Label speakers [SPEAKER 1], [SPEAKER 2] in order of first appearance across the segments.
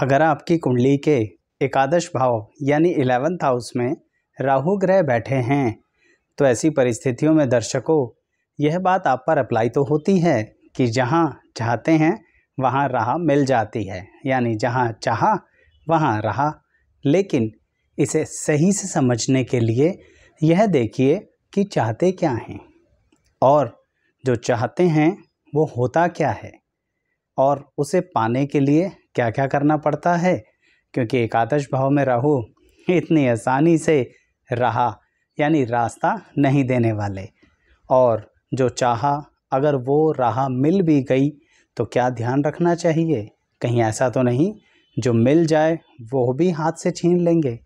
[SPEAKER 1] अगर आपकी कुंडली के एकादश भाव यानी इलेवंथ हाउस में राहु ग्रह बैठे हैं तो ऐसी परिस्थितियों में दर्शकों यह बात आप पर अप्लाई तो होती है कि जहाँ चाहते हैं वहाँ राह मिल जाती है यानी जहाँ चाह वहाँ राह लेकिन इसे सही से समझने के लिए यह देखिए कि चाहते क्या हैं और जो चाहते हैं वो होता क्या है और उसे पाने के लिए क्या क्या करना पड़ता है क्योंकि एकादश भाव में राहु इतनी आसानी से रहा यानी रास्ता नहीं देने वाले और जो चाहा अगर वो राह मिल भी गई तो क्या ध्यान रखना चाहिए कहीं ऐसा तो नहीं जो मिल जाए वो भी हाथ से छीन लेंगे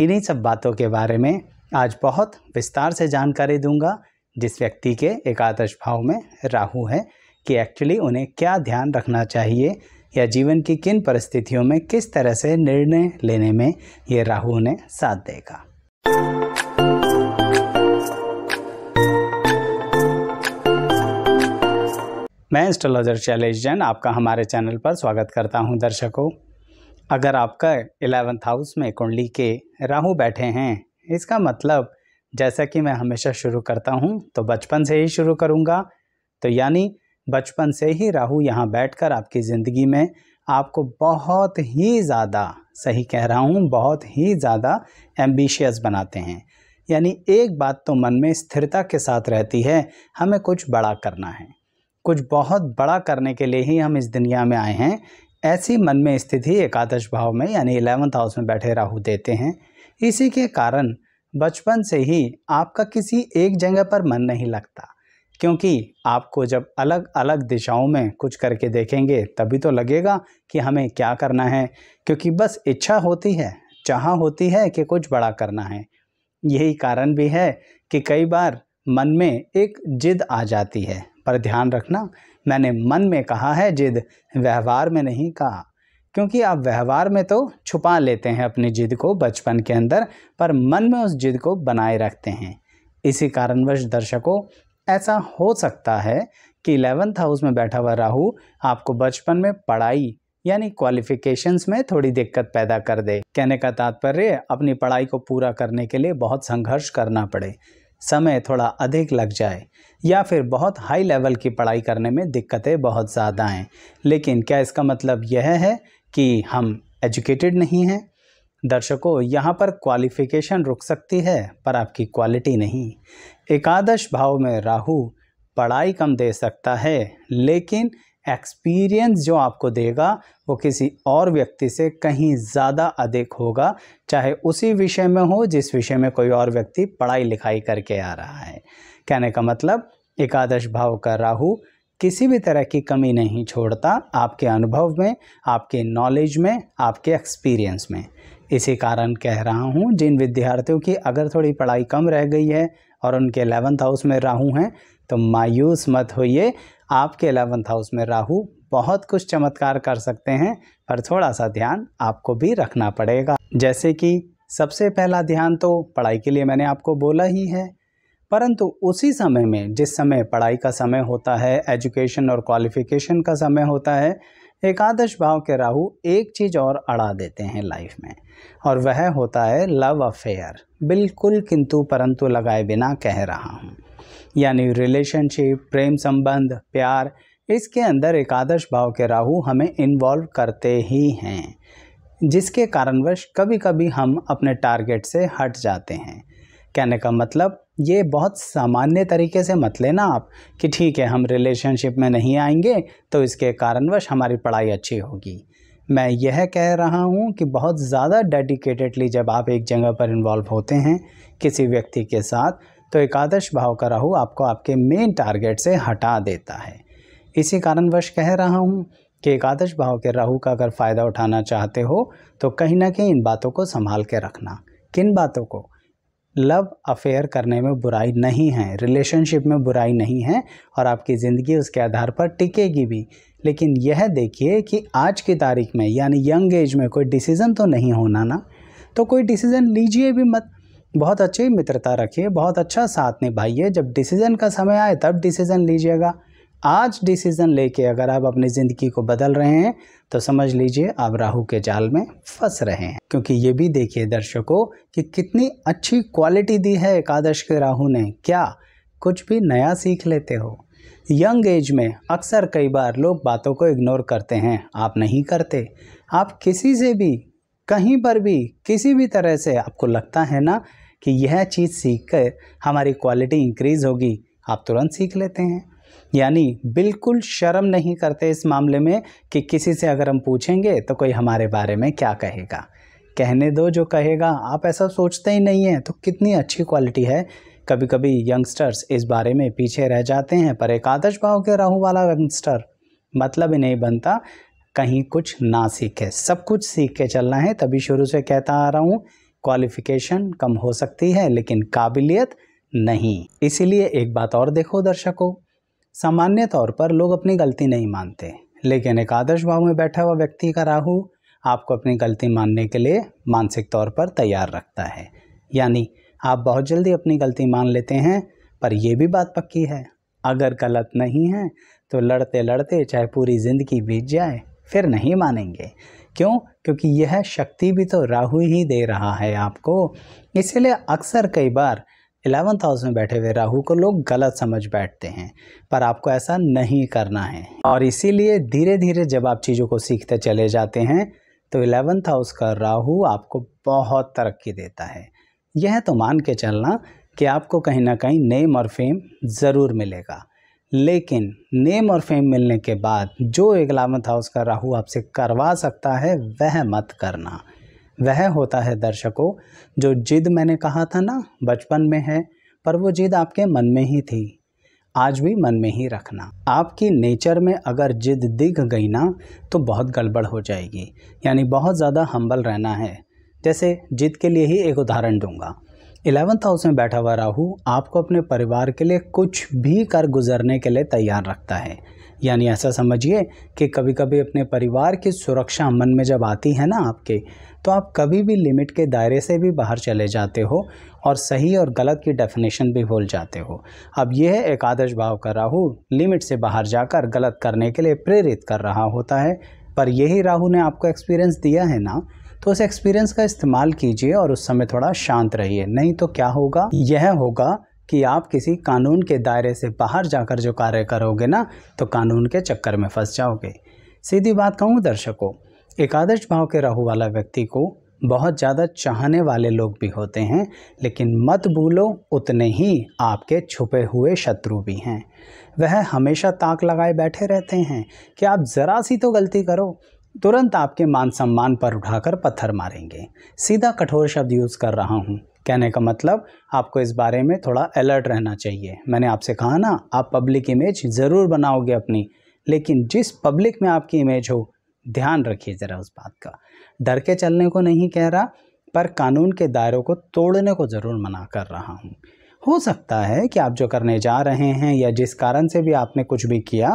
[SPEAKER 1] इन्हीं सब बातों के बारे में आज बहुत विस्तार से जानकारी दूंगा जिस व्यक्ति के एकादश भाव में राहु है कि एक्चुअली उन्हें क्या ध्यान रखना चाहिए या जीवन की किन परिस्थितियों में किस तरह से निर्णय लेने में ये राहु उन्हें साथ देगा मैं एस्ट्रोलॉजर शैलेश जैन आपका हमारे चैनल पर स्वागत करता हूं दर्शकों अगर आपका इलेवेंथ हाउस में कुंडली के राहु बैठे हैं इसका मतलब जैसा कि मैं हमेशा शुरू करता हूं तो बचपन से ही शुरू करूंगा तो यानी बचपन से ही राहु यहाँ बैठकर आपकी ज़िंदगी में आपको बहुत ही ज़्यादा सही कह रहा हूँ बहुत ही ज़्यादा एम्बिशियस बनाते हैं यानी एक बात तो मन में स्थिरता के साथ रहती है हमें कुछ बड़ा करना है कुछ बहुत बड़ा करने के लिए ही हम इस दुनिया में आए हैं ऐसी मन में स्थिति एकादश भाव में यानी इलेवंथ हाउस में बैठे राहु देते हैं इसी के कारण बचपन से ही आपका किसी एक जगह पर मन नहीं लगता क्योंकि आपको जब अलग अलग दिशाओं में कुछ करके देखेंगे तभी तो लगेगा कि हमें क्या करना है क्योंकि बस इच्छा होती है चाह होती है कि कुछ बड़ा करना है यही कारण भी है कि कई बार मन में एक जिद आ जाती है पर ध्यान रखना मैंने मन में कहा है जिद व्यवहार में नहीं कहा क्योंकि आप व्यवहार में तो छुपा लेते हैं अपनी जिद को बचपन के अंदर पर मन में उस जिद को बनाए रखते हैं इसी कारणवश दर्शकों ऐसा हो सकता है कि इलेवंथ हाउस में बैठा हुआ राहु आपको बचपन में पढ़ाई यानी क्वालिफिकेशंस में थोड़ी दिक्कत पैदा कर दे कहने का तात्पर्य अपनी पढ़ाई को पूरा करने के लिए बहुत संघर्ष करना पड़े समय थोड़ा अधिक लग जाए या फिर बहुत हाई लेवल की पढ़ाई करने में दिक्कतें बहुत ज़्यादा आएँ लेकिन क्या इसका मतलब यह है कि हम एजुकेटेड नहीं हैं दर्शकों यहाँ पर क्वालिफिकेशन रुक सकती है पर आपकी क्वालिटी नहीं एकादश भाव में राहु पढ़ाई कम दे सकता है लेकिन एक्सपीरियंस जो आपको देगा वो किसी और व्यक्ति से कहीं ज़्यादा अधिक होगा चाहे उसी विषय में हो जिस विषय में कोई और व्यक्ति पढ़ाई लिखाई करके आ रहा है कहने का मतलब एकादश भाव का राहु किसी भी तरह की कमी नहीं छोड़ता आपके अनुभव में आपके नॉलेज में आपके एक्सपीरियंस में इसी कारण कह रहा हूँ जिन विद्यार्थियों की अगर थोड़ी पढ़ाई कम रह गई है और उनके एलेवंथ हाउस में राहु हैं तो मायूस मत होइए आपके एलेवंथ हाउस में राहु बहुत कुछ चमत्कार कर सकते हैं पर थोड़ा सा ध्यान आपको भी रखना पड़ेगा जैसे कि सबसे पहला ध्यान तो पढ़ाई के लिए मैंने आपको बोला ही है परंतु उसी समय में जिस समय पढ़ाई का समय होता है एजुकेशन और क्वालिफिकेशन का समय होता है एकादश भाव के राहु एक चीज़ और अड़ा देते हैं लाइफ में और वह होता है लव अफेयर बिल्कुल किंतु परंतु लगाए बिना कह रहा हूँ यानी रिलेशनशिप प्रेम संबंध प्यार इसके अंदर एकादश भाव के राहु हमें इन्वॉल्व करते ही हैं जिसके कारणवश कभी कभी हम अपने टारगेट से हट जाते हैं कहने का मतलब ये बहुत सामान्य तरीके से मत लेना आप कि ठीक है हम रिलेशनशिप में नहीं आएंगे तो इसके कारणवश हमारी पढ़ाई अच्छी होगी मैं यह कह रहा हूँ कि बहुत ज़्यादा डेडिकेटेडली जब आप एक जगह पर इन्वॉल्व होते हैं किसी व्यक्ति के साथ तो एकादश भाव का राहु आपको आपके मेन टारगेट से हटा देता है इसी कारणवश कह रहा हूँ कि एकादश भाव के राहु का अगर फ़ायदा उठाना चाहते हो तो कहीं ना कहीं इन बातों को संभाल के रखना किन बातों को लव अफेयर करने में बुराई नहीं है रिलेशनशिप में बुराई नहीं है और आपकी ज़िंदगी उसके आधार पर टिकेगी भी लेकिन यह देखिए कि आज की तारीख में यानी यंग एज में कोई डिसीज़न तो नहीं होना ना तो कोई डिसीज़न लीजिए भी मत बहुत अच्छी मित्रता रखिए बहुत अच्छा साथ निभाइए जब डिसीज़न का समय आए तब डिसीज़न लीजिएगा आज डिसीज़न लेके अगर आप अपनी ज़िंदगी को बदल रहे हैं तो समझ लीजिए आप राहु के जाल में फंस रहे हैं क्योंकि ये भी देखिए दर्शकों कि कितनी अच्छी क्वालिटी दी है एकादश के राहु ने क्या कुछ भी नया सीख लेते हो यंग एज में अक्सर कई बार लोग बातों को इग्नोर करते हैं आप नहीं करते आप किसी से भी कहीं पर भी किसी भी तरह से आपको लगता है ना कि यह चीज़ सीख कर हमारी क्वालिटी इंक्रीज़ होगी आप तुरंत सीख लेते हैं यानी बिल्कुल शर्म नहीं करते इस मामले में कि किसी से अगर हम पूछेंगे तो कोई हमारे बारे में क्या कहेगा कहने दो जो कहेगा आप ऐसा सोचते ही नहीं हैं तो कितनी अच्छी क्वालिटी है कभी कभी यंगस्टर्स इस बारे में पीछे रह जाते हैं पर एक आदर्श भाव के राहू वाला यंगस्टर मतलब ही नहीं बनता कहीं कुछ ना सीखे सब कुछ सीख के चलना है तभी शुरू से कहता आ रहा हूँ क्वालिफिकेशन कम हो सकती है लेकिन काबिलियत नहीं इसीलिए एक बात और देखो दर्शकों सामान्य तौर पर लोग अपनी गलती नहीं मानते लेकिन एकादश भाव में बैठा हुआ व्यक्ति का राहु आपको अपनी गलती मानने के लिए मानसिक तौर पर तैयार रखता है यानी आप बहुत जल्दी अपनी गलती मान लेते हैं पर यह भी बात पक्की है अगर गलत नहीं है तो लड़ते लड़ते चाहे पूरी ज़िंदगी बीत जाए फिर नहीं मानेंगे क्यों क्योंकि यह शक्ति भी तो राहु ही दे रहा है आपको इसलिए अक्सर कई बार इलेवंथ हाउस में बैठे हुए राहु को लोग गलत समझ बैठते हैं पर आपको ऐसा नहीं करना है और इसीलिए धीरे धीरे जब आप चीज़ों को सीखते चले जाते हैं तो इलेवंथ हाउस का राहु आपको बहुत तरक्की देता है यह तो मान के चलना कि आपको कहीं ना कहीं नेम और फेम ज़रूर मिलेगा लेकिन नेम और फेम मिलने के बाद जो इलेवंथ हाउस का राहु आपसे करवा सकता है वह मत करना वह होता है दर्शकों जो जिद मैंने कहा था ना बचपन में है पर वो जिद आपके मन में ही थी आज भी मन में ही रखना आपकी नेचर में अगर जिद दिख गई ना तो बहुत गड़बड़ हो जाएगी यानी बहुत ज़्यादा हम्बल रहना है जैसे जिद के लिए ही एक उदाहरण दूंगा इलेवंथ हाउस में बैठा हुआ राहू आपको अपने परिवार के लिए कुछ भी कर गुजरने के लिए तैयार रखता है यानी ऐसा समझिए कि कभी कभी अपने परिवार की सुरक्षा मन में जब आती है ना आपके तो आप कभी भी लिमिट के दायरे से भी बाहर चले जाते हो और सही और गलत की डेफिनेशन भी भूल जाते हो अब यह है एकादश भाव का राहु लिमिट से बाहर जाकर गलत करने के लिए प्रेरित कर रहा होता है पर यही राहु ने आपको एक्सपीरियंस दिया है ना तो उस एक्सपीरियंस का इस्तेमाल कीजिए और उस समय थोड़ा शांत रहिए नहीं तो क्या होगा यह होगा कि आप किसी कानून के दायरे से बाहर जाकर जो कार्य करोगे ना तो कानून के चक्कर में फंस जाओगे सीधी बात कहूँ दर्शकों एकादश भाव के राहु वाला व्यक्ति को बहुत ज़्यादा चाहने वाले लोग भी होते हैं लेकिन मत भूलो उतने ही आपके छुपे हुए शत्रु भी हैं वह हमेशा ताक लगाए बैठे रहते हैं कि आप ज़रा सी तो गलती करो तुरंत आपके मान सम्मान पर उठाकर पत्थर मारेंगे सीधा कठोर शब्द यूज़ कर रहा हूँ कहने का मतलब आपको इस बारे में थोड़ा अलर्ट रहना चाहिए मैंने आपसे कहा ना आप पब्लिक इमेज ज़रूर बनाओगे अपनी लेकिन जिस पब्लिक में आपकी इमेज हो ध्यान रखिए ज़रा उस बात का डर के चलने को नहीं कह रहा पर कानून के दायरों को तोड़ने को ज़रूर मना कर रहा हूँ हो सकता है कि आप जो करने जा रहे हैं या जिस कारण से भी आपने कुछ भी किया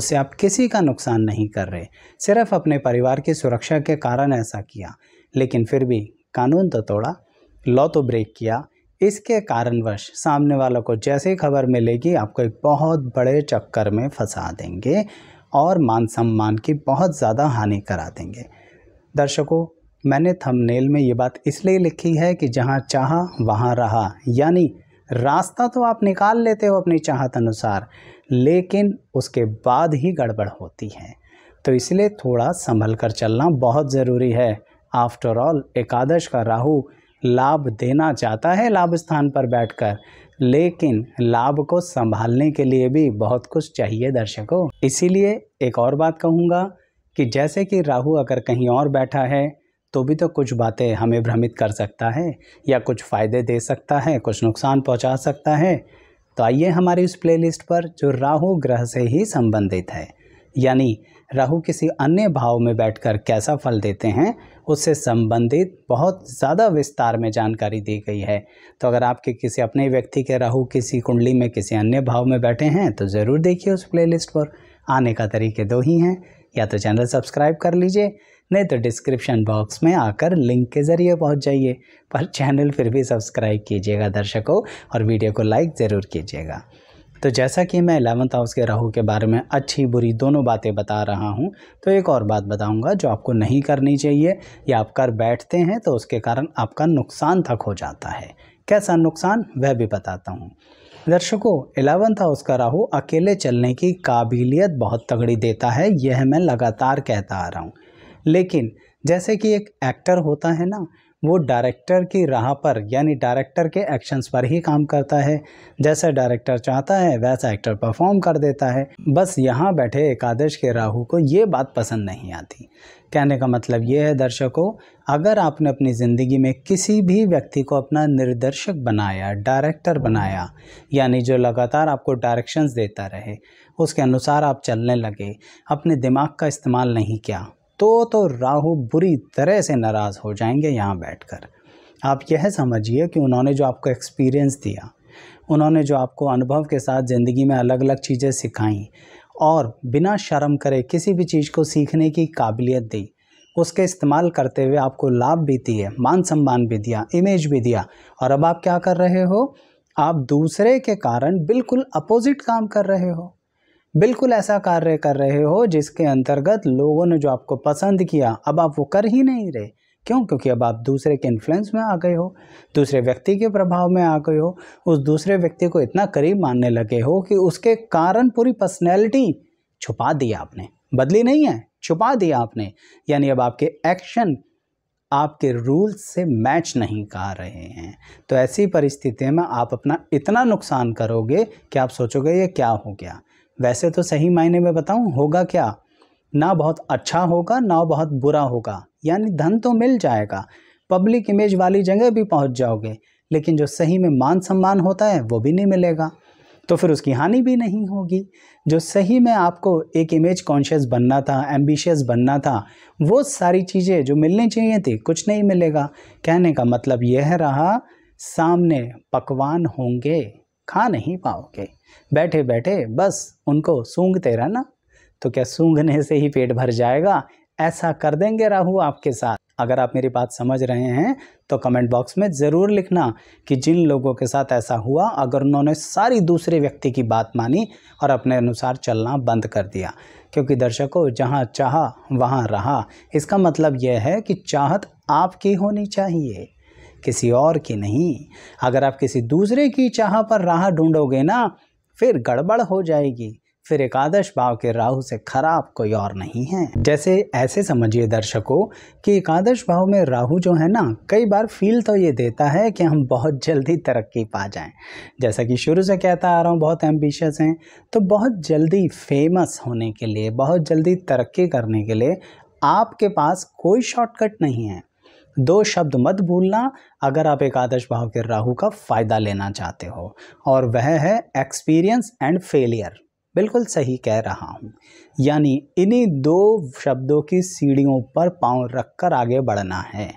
[SPEAKER 1] उससे आप किसी का नुकसान नहीं कर रहे सिर्फ अपने परिवार की सुरक्षा के कारण ऐसा किया लेकिन फिर भी कानून तो तोड़ा लॉ तो ब्रेक किया इसके कारणवश सामने वालों को जैसे ही खबर मिलेगी आपको एक बहुत बड़े चक्कर में फंसा देंगे और मान सम्मान की बहुत ज़्यादा हानि करा देंगे दर्शकों मैंने थंबनेल में ये बात इसलिए लिखी है कि जहाँ चाहा वहाँ रहा यानी रास्ता तो आप निकाल लेते हो अपनी चाहत अनुसार लेकिन उसके बाद ही गड़बड़ होती है तो इसलिए थोड़ा संभल कर चलना बहुत ज़रूरी है आफ्टर ऑल एकादश का राहु लाभ देना चाहता है लाभ स्थान पर बैठकर लेकिन लाभ को संभालने के लिए भी बहुत कुछ चाहिए दर्शकों इसीलिए एक और बात कहूँगा कि जैसे कि राहु अगर कहीं और बैठा है तो भी तो कुछ बातें हमें भ्रमित कर सकता है या कुछ फ़ायदे दे सकता है कुछ नुकसान पहुंचा सकता है तो आइए हमारी उस प्लेलिस्ट पर जो राहु ग्रह से ही संबंधित है यानी राहु किसी अन्य भाव में बैठकर कैसा फल देते हैं उससे संबंधित बहुत ज़्यादा विस्तार में जानकारी दी गई है तो अगर आपके किसी अपने व्यक्ति के राहु किसी कुंडली में किसी अन्य भाव में बैठे हैं तो ज़रूर देखिए उस प्लेलिस्ट पर आने का तरीके दो ही हैं या तो चैनल सब्सक्राइब कर लीजिए नहीं तो डिस्क्रिप्शन बॉक्स में आकर लिंक के ज़रिए पहुंच जाइए पर चैनल फिर भी सब्सक्राइब कीजिएगा दर्शकों और वीडियो को लाइक ज़रूर कीजिएगा तो जैसा कि मैं एलेवंथ हाउस के राहु के बारे में अच्छी बुरी दोनों बातें बता रहा हूँ तो एक और बात बताऊँगा जो आपको नहीं करनी चाहिए या आप कर बैठते हैं तो उसके कारण आपका नुकसान तक हो जाता है कैसा नुकसान वह भी बताता हूँ दर्शकों एलेवंथ हाउस का राहु अकेले चलने की काबिलियत बहुत तगड़ी देता है यह मैं लगातार कहता आ रहा हूँ लेकिन जैसे कि एक एक्टर होता है ना वो डायरेक्टर की राह पर यानी डायरेक्टर के एक्शंस पर ही काम करता है जैसा डायरेक्टर चाहता है वैसा एक्टर परफॉर्म कर देता है बस यहाँ बैठे एकादश के राहु को ये बात पसंद नहीं आती कहने का मतलब ये है दर्शकों अगर आपने अपनी ज़िंदगी में किसी भी व्यक्ति को अपना निर्देशक बनाया डायरेक्टर बनाया यानी जो लगातार आपको डायरेक्शंस देता रहे उसके अनुसार आप चलने लगे अपने दिमाग का इस्तेमाल नहीं किया तो तो राहु बुरी तरह से नाराज़ हो जाएंगे यहाँ बैठकर आप यह समझिए कि उन्होंने जो आपको एक्सपीरियंस दिया उन्होंने जो आपको अनुभव के साथ ज़िंदगी में अलग अलग चीज़ें सिखाई और बिना शर्म करे किसी भी चीज़ को सीखने की काबिलियत दी उसके इस्तेमाल करते हुए आपको लाभ भी दिए मान सम्मान भी दिया इमेज भी दिया और अब आप क्या कर रहे हो आप दूसरे के कारण बिल्कुल अपोजिट काम कर रहे हो बिल्कुल ऐसा कार्य कर रहे हो जिसके अंतर्गत लोगों ने जो आपको पसंद किया अब आप वो कर ही नहीं रहे क्यों क्योंकि अब आप दूसरे के इन्फ्लुएंस में आ गए हो दूसरे व्यक्ति के प्रभाव में आ गए हो उस दूसरे व्यक्ति को इतना करीब मानने लगे हो कि उसके कारण पूरी पर्सनैलिटी छुपा दी आपने बदली नहीं है छुपा दिया आपने यानी अब आपके एक्शन आपके रूल्स से मैच नहीं कर रहे हैं तो ऐसी परिस्थिति में आप अपना इतना नुकसान करोगे कि आप सोचोगे ये क्या हो गया वैसे तो सही मायने में बताऊँ होगा क्या ना बहुत अच्छा होगा ना बहुत बुरा होगा यानी धन तो मिल जाएगा पब्लिक इमेज वाली जगह भी पहुंच जाओगे लेकिन जो सही में मान सम्मान होता है वो भी नहीं मिलेगा तो फिर उसकी हानि भी नहीं होगी जो सही में आपको एक इमेज कॉन्शियस बनना था एम्बिशियस बनना था वो सारी चीज़ें जो मिलनी चाहिए थी कुछ नहीं मिलेगा कहने का मतलब यह रहा सामने पकवान होंगे खा नहीं पाओगे बैठे बैठे बस उनको सूंघते रहना तो क्या सूंघने से ही पेट भर जाएगा ऐसा कर देंगे राहु आपके साथ अगर आप मेरी बात समझ रहे हैं तो कमेंट बॉक्स में ज़रूर लिखना कि जिन लोगों के साथ ऐसा हुआ अगर उन्होंने सारी दूसरे व्यक्ति की बात मानी और अपने अनुसार चलना बंद कर दिया क्योंकि दर्शकों जहाँ चाह वहाँ रहा इसका मतलब यह है कि चाहत आपकी होनी चाहिए किसी और की नहीं अगर आप किसी दूसरे की चाह पर राह ढूंढोगे ना फिर गड़बड़ हो जाएगी फिर एकादश भाव के राहु से खराब कोई और नहीं है जैसे ऐसे समझिए दर्शकों कि एकादश भाव में राहु जो है ना कई बार फील तो ये देता है कि हम बहुत जल्दी तरक्की पा जाएं जैसा कि शुरू से कहता आ रहा हूँ बहुत एम्बिशियस हैं तो बहुत जल्दी फेमस होने के लिए बहुत जल्दी तरक्की करने के लिए आपके पास कोई शॉर्टकट नहीं है दो शब्द मत भूलना अगर आप एकादश भाव के राहु का फ़ायदा लेना चाहते हो और वह है एक्सपीरियंस एंड फेलियर बिल्कुल सही कह रहा हूँ यानी इन्हीं दो शब्दों की सीढ़ियों पर पांव रखकर आगे बढ़ना है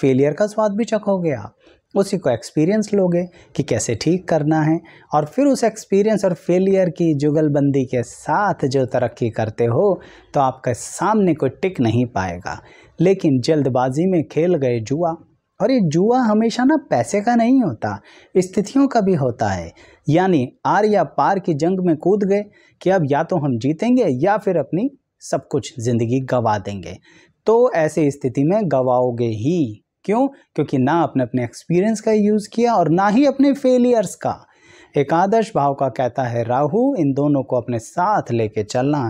[SPEAKER 1] फेलियर का स्वाद भी चखोगे आप उसी को एक्सपीरियंस लोगे कि कैसे ठीक करना है और फिर उस एक्सपीरियंस और फेलियर की जुगलबंदी के साथ जो तरक्की करते हो तो आपके सामने कोई टिक नहीं पाएगा लेकिन जल्दबाजी में खेल गए जुआ और ये जुआ हमेशा ना पैसे का नहीं होता स्थितियों का भी होता है यानी आर या पार की जंग में कूद गए कि अब या तो हम जीतेंगे या फिर अपनी सब कुछ ज़िंदगी गंवा देंगे तो ऐसी स्थिति में गंवाओगे ही क्यों क्योंकि ना आपने अपने एक्सपीरियंस का यूज़ किया और ना ही अपने फेलियर्स का एकादश भाव का कहता है राहु इन दोनों को अपने साथ लेके चलना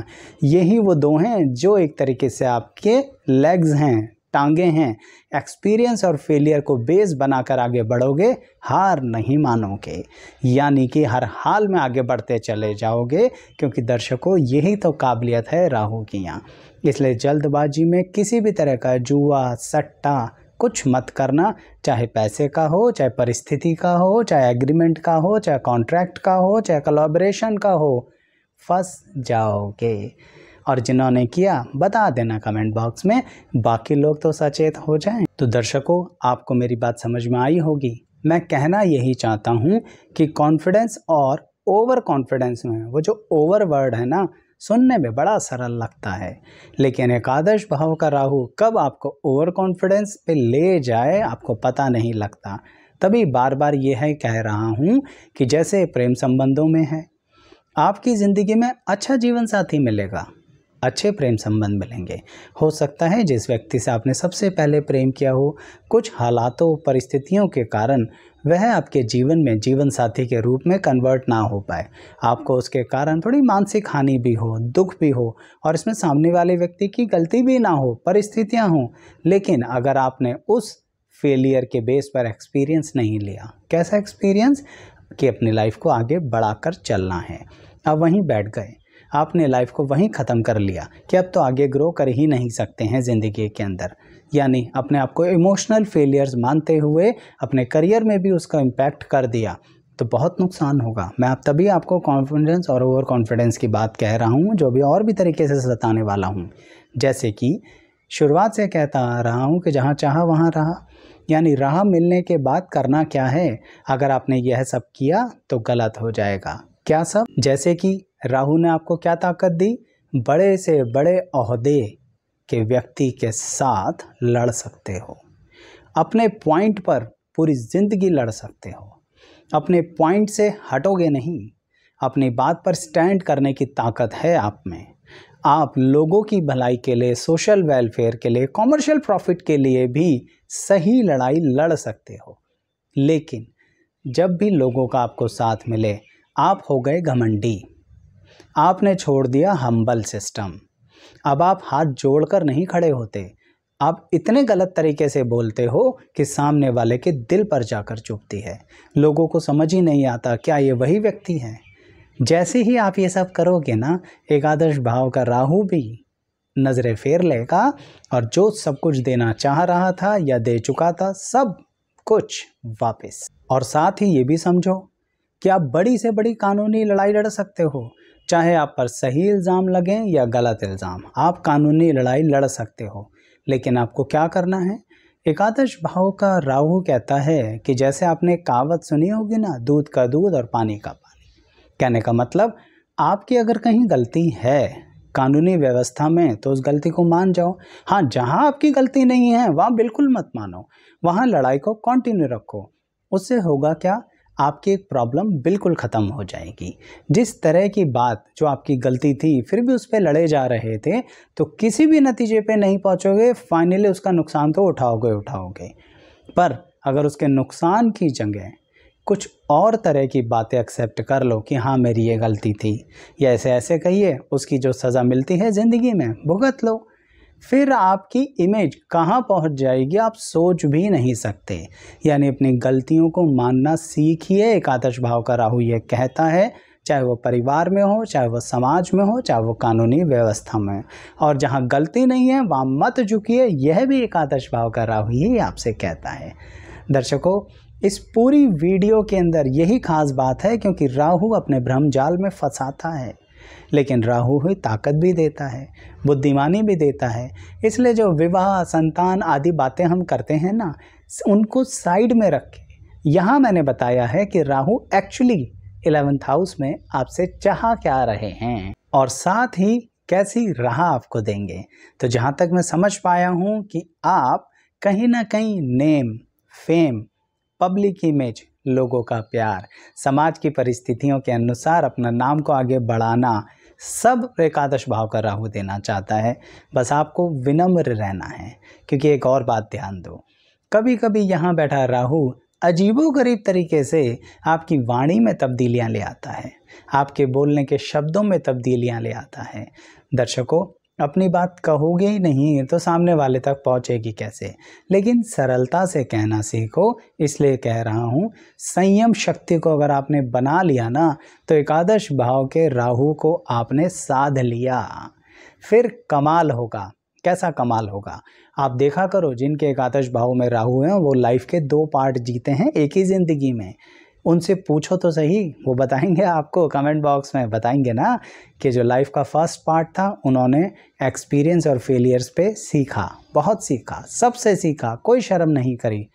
[SPEAKER 1] यही वो दो हैं जो एक तरीके से आपके लेग्स हैं टांगे हैं एक्सपीरियंस और फेलियर को बेस बनाकर आगे बढ़ोगे हार नहीं मानोगे यानी कि हर हाल में आगे बढ़ते चले जाओगे क्योंकि दर्शकों यही तो काबिलियत है राहु की यहाँ इसलिए जल्दबाजी में किसी भी तरह का जुआ सट्टा कुछ मत करना चाहे पैसे का हो चाहे परिस्थिति का हो चाहे एग्रीमेंट का हो चाहे कॉन्ट्रैक्ट का हो चाहे कोलाब्रेशन का हो फंस जाओगे और जिन्होंने किया बता देना कमेंट बॉक्स में बाकी लोग तो सचेत हो जाएं तो दर्शकों आपको मेरी बात समझ में आई होगी मैं कहना यही चाहता हूँ कि कॉन्फिडेंस और ओवर कॉन्फिडेंस में वो जो ओवर वर्ड है ना सुनने में बड़ा सरल लगता है लेकिन एकादश भाव का राहु कब आपको ओवर कॉन्फिडेंस पे ले जाए आपको पता नहीं लगता तभी बार बार ये है कह रहा हूँ कि जैसे प्रेम संबंधों में है आपकी ज़िंदगी में अच्छा जीवन साथी मिलेगा अच्छे प्रेम संबंध मिलेंगे हो सकता है जिस व्यक्ति से आपने सबसे पहले प्रेम किया हो कुछ हालातों परिस्थितियों के कारण वह आपके जीवन में जीवन साथी के रूप में कन्वर्ट ना हो पाए आपको उसके कारण थोड़ी मानसिक हानि भी हो दुख भी हो और इसमें सामने वाले व्यक्ति की गलती भी ना हो परिस्थितियाँ हों लेकिन अगर आपने उस फेलियर के बेस पर एक्सपीरियंस नहीं लिया कैसा एक्सपीरियंस कि अपनी लाइफ को आगे बढ़ाकर चलना है अब वहीं बैठ गए आपने लाइफ को वहीं ख़त्म कर लिया कि अब तो आगे ग्रो कर ही नहीं सकते हैं ज़िंदगी के अंदर यानी अपने आप को इमोशनल फेलियर्स मानते हुए अपने करियर में भी उसका इम्पैक्ट कर दिया तो बहुत नुकसान होगा मैं आप तभी आपको कॉन्फिडेंस और ओवर कॉन्फिडेंस की बात कह रहा हूँ जो भी और भी तरीके से सताने वाला हूँ जैसे कि शुरुआत से कहता आ रहा हूँ कि जहाँ चाह वहाँ रहा यानी राह मिलने के बाद करना क्या है अगर आपने यह सब किया तो गलत हो जाएगा क्या सब जैसे कि राहु ने आपको क्या ताकत दी बड़े से बड़े अहदे के व्यक्ति के साथ लड़ सकते हो अपने पॉइंट पर पूरी ज़िंदगी लड़ सकते हो अपने पॉइंट से हटोगे नहीं अपनी बात पर स्टैंड करने की ताकत है आप में आप लोगों की भलाई के लिए सोशल वेलफेयर के लिए कॉमर्शियल प्रॉफिट के लिए भी सही लड़ाई लड़ सकते हो लेकिन जब भी लोगों का आपको साथ मिले आप हो गए घमंडी आपने छोड़ दिया हम्बल सिस्टम अब आप हाथ जोड़कर नहीं खड़े होते आप इतने गलत तरीके से बोलते हो कि सामने वाले के दिल पर जाकर चुपती है लोगों को समझ ही नहीं आता क्या ये वही व्यक्ति है जैसे ही आप ये सब करोगे ना एकादश भाव का राहु भी नज़रें फेर लेगा और जो सब कुछ देना चाह रहा था या दे चुका था सब कुछ वापस और साथ ही ये भी समझो कि आप बड़ी से बड़ी कानूनी लड़ाई लड़ सकते हो चाहे आप पर सही इल्ज़ाम लगें या गलत इल्ज़ाम आप कानूनी लड़ाई लड़ सकते हो लेकिन आपको क्या करना है एकादश भाव का राहु कहता है कि जैसे आपने कहावत सुनी होगी ना दूध का दूध और पानी का पानी कहने का मतलब आपकी अगर कहीं गलती है कानूनी व्यवस्था में तो उस गलती को मान जाओ हाँ जहाँ आपकी गलती नहीं है वहाँ बिल्कुल मत मानो वहाँ लड़ाई को कंटिन्यू रखो उससे होगा क्या आपकी एक प्रॉब्लम बिल्कुल ख़त्म हो जाएगी जिस तरह की बात जो आपकी गलती थी फिर भी उस पर लड़े जा रहे थे तो किसी भी नतीजे पे नहीं पहुंचोगे फाइनली उसका नुकसान तो उठाओगे उठाओगे पर अगर उसके नुकसान की जगह कुछ और तरह की बातें एक्सेप्ट कर लो कि हाँ मेरी ये गलती थी या ऐसे ऐसे कहिए उसकी जो सज़ा मिलती है ज़िंदगी में भुगत लो फिर आपकी इमेज कहाँ पहुँच जाएगी आप सोच भी नहीं सकते यानी अपनी गलतियों को मानना सीखिए एक आदर्श भाव का राहु यह कहता है चाहे वो परिवार में हो चाहे वो समाज में हो चाहे वो कानूनी व्यवस्था में और जहाँ गलती नहीं है वहाँ मत झुकी यह भी एक आदर्श भाव का राहु ही आपसे कहता है दर्शकों इस पूरी वीडियो के अंदर यही खास बात है क्योंकि राहु अपने भ्रम जाल में फंसाता है लेकिन राहु ही ताकत भी देता है बुद्धिमानी भी देता है इसलिए जो विवाह संतान आदि बातें हम करते हैं ना उनको साइड में रख के यहाँ मैंने बताया है कि राहु एक्चुअली इलेवेंथ हाउस में आपसे चाह क्या रहे हैं और साथ ही कैसी राह आपको देंगे तो जहाँ तक मैं समझ पाया हूँ कि आप कहीं ना कहीं नेम फेम पब्लिक इमेज लोगों का प्यार समाज की परिस्थितियों के अनुसार अपना नाम को आगे बढ़ाना सब एकादश भाव का राहु देना चाहता है बस आपको विनम्र रहना है क्योंकि एक और बात ध्यान दो कभी कभी यहाँ बैठा राहु अजीबो गरीब तरीके से आपकी वाणी में तब्दीलियाँ ले आता है आपके बोलने के शब्दों में तब्दीलियाँ ले आता है दर्शकों अपनी बात कहोगे ही नहीं तो सामने वाले तक पहुंचेगी कैसे लेकिन सरलता से कहना सीखो इसलिए कह रहा हूँ संयम शक्ति को अगर आपने बना लिया ना तो एकादश भाव के राहु को आपने साध लिया फिर कमाल होगा कैसा कमाल होगा आप देखा करो जिनके एकादश भाव में राहु हैं वो लाइफ के दो पार्ट जीते हैं एक ही ज़िंदगी में उनसे पूछो तो सही वो बताएंगे आपको कमेंट बॉक्स में बताएंगे ना कि जो लाइफ का फर्स्ट पार्ट था उन्होंने एक्सपीरियंस और फेलियर्स पे सीखा बहुत सीखा सबसे सीखा कोई शर्म नहीं करी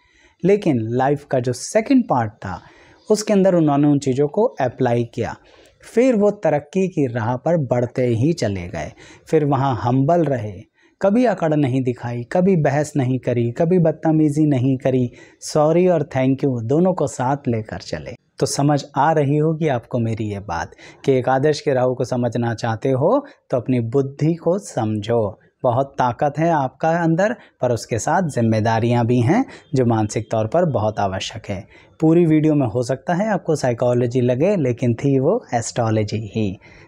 [SPEAKER 1] लेकिन लाइफ का जो सेकंड पार्ट था उसके अंदर उन्होंने उन चीज़ों को अप्लाई किया फिर वो तरक्की की राह पर बढ़ते ही चले गए फिर वहाँ हम्बल रहे कभी अकड़ नहीं दिखाई कभी बहस नहीं करी कभी बदतमीज़ी नहीं करी सॉरी और थैंक यू दोनों को साथ लेकर चले तो समझ आ रही होगी आपको मेरी ये बात कि आदर्श के राहु को समझना चाहते हो तो अपनी बुद्धि को समझो बहुत ताकत है आपका अंदर पर उसके साथ जिम्मेदारियां भी हैं जो मानसिक तौर पर बहुत आवश्यक है पूरी वीडियो में हो सकता है आपको साइकोलॉजी लगे लेकिन थी वो एस्ट्रोलॉजी ही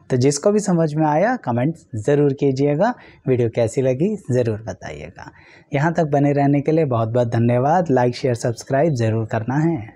[SPEAKER 1] तो जिसको भी समझ में आया कमेंट्स ज़रूर कीजिएगा वीडियो कैसी लगी ज़रूर बताइएगा यहाँ तक बने रहने के लिए बहुत बहुत धन्यवाद लाइक शेयर सब्सक्राइब ज़रूर करना है